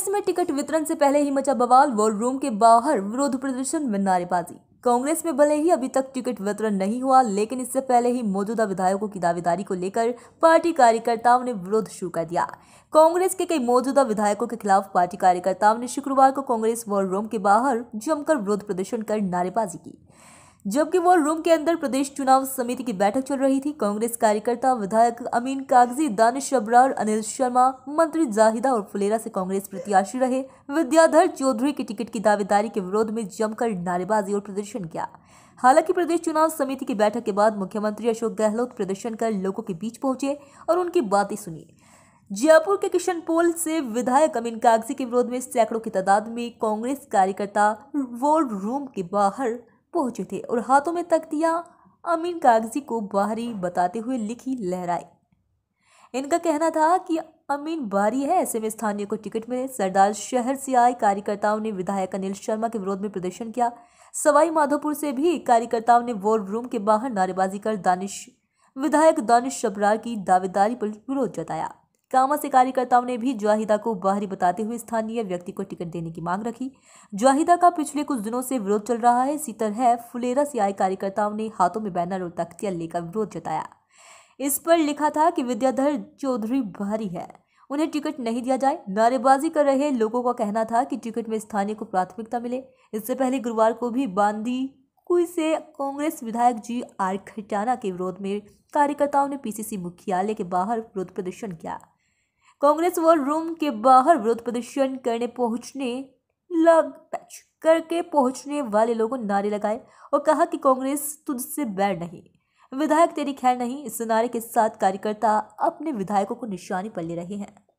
कांग्रेस में टिकट वितरण से पहले ही मचा बवाल वॉर रूम के बाहर विरोध प्रदर्शन में नारेबाजी कांग्रेस में भले ही अभी तक टिकट वितरण नहीं हुआ लेकिन इससे पहले ही मौजूदा विधायकों की दावेदारी को लेकर पार्टी कार्यकर्ताओं ने विरोध शुरू कर दिया कांग्रेस के कई मौजूदा विधायकों के खिलाफ पार्टी कार्यकर्ताओं ने शुक्रवार को कांग्रेस वॉर रूम के बाहर जमकर विरोध प्रदर्शन कर नारेबाजी की जबकि वो रूम के अंदर प्रदेश चुनाव समिति की बैठक चल रही थी कांग्रेस कार्यकर्ता विधायक अमीन कागजी दानिश अब्रार अनिल शर्मा मंत्री जाहिदा और फुलेरा से कांग्रेस प्रत्याशी रहे विद्याधर चौधरी की टिकट की दावेदारी के विरोध में जमकर नारेबाजी और प्रदर्शन किया हालांकि प्रदेश चुनाव समिति की बैठक के बाद मुख्यमंत्री अशोक गहलोत प्रदर्शन कर लोगों के बीच पहुंचे और उनकी बातें सुनी जयपुर के किशन पोल से विधायक अमीन कागजी के विरोध में सैकड़ों की तादाद में कांग्रेस कार्यकर्ता वोट रूम के बाहर पहुंचे थे और हाथों में तख्तियाँ अमीन कागजी को बाहरी बताते हुए लिखी लहराई इनका कहना था कि अमीन बारी है ऐसे में स्थानीय को टिकट मिले सरदार शहर से आए कार्यकर्ताओं ने विधायक अनिल शर्मा के विरोध में प्रदर्शन किया सवाई माधोपुर से भी कार्यकर्ताओं ने वॉर रूम के बाहर नारेबाजी कर दानिश विधायक दानिश शबरार की दावेदारी पर विरोध जताया कामा से कार्यकर्ताओं ने भी जवाहिदा को बाहरी बताते हुए स्थानीय व्यक्ति को टिकट देने की मांग रखी जवाहिदा का पिछले कुछ दिनों से विरोध चल रहा है इसी तरह फुलेरा से आए कार्यकर्ताओं ने हाथों में बैनर और तख्तियां लेकर विरोध जताया इस पर लिखा था कि विद्याधर चौधरी बाहरी है उन्हें टिकट नहीं दिया जाए नारेबाजी कर रहे लोगों का कहना था कि टिकट में स्थानीय को प्राथमिकता मिले इससे पहले गुरुवार को भी बांदी कुई से कांग्रेस विधायक जी आर खटाना के विरोध में कार्यकर्ताओं ने पीसीसी मुख्यालय के बाहर विरोध प्रदर्शन किया कांग्रेस वॉर रूम के बाहर विरोध प्रदर्शन करने पहुंचने लग करके पहुंचने वाले लोगों ने नारे लगाए और कहा कि कांग्रेस तुझसे बैर नहीं विधायक तेरी खैर नहीं इस नारे के साथ कार्यकर्ता अपने विधायकों को निशाने पर ले रहे हैं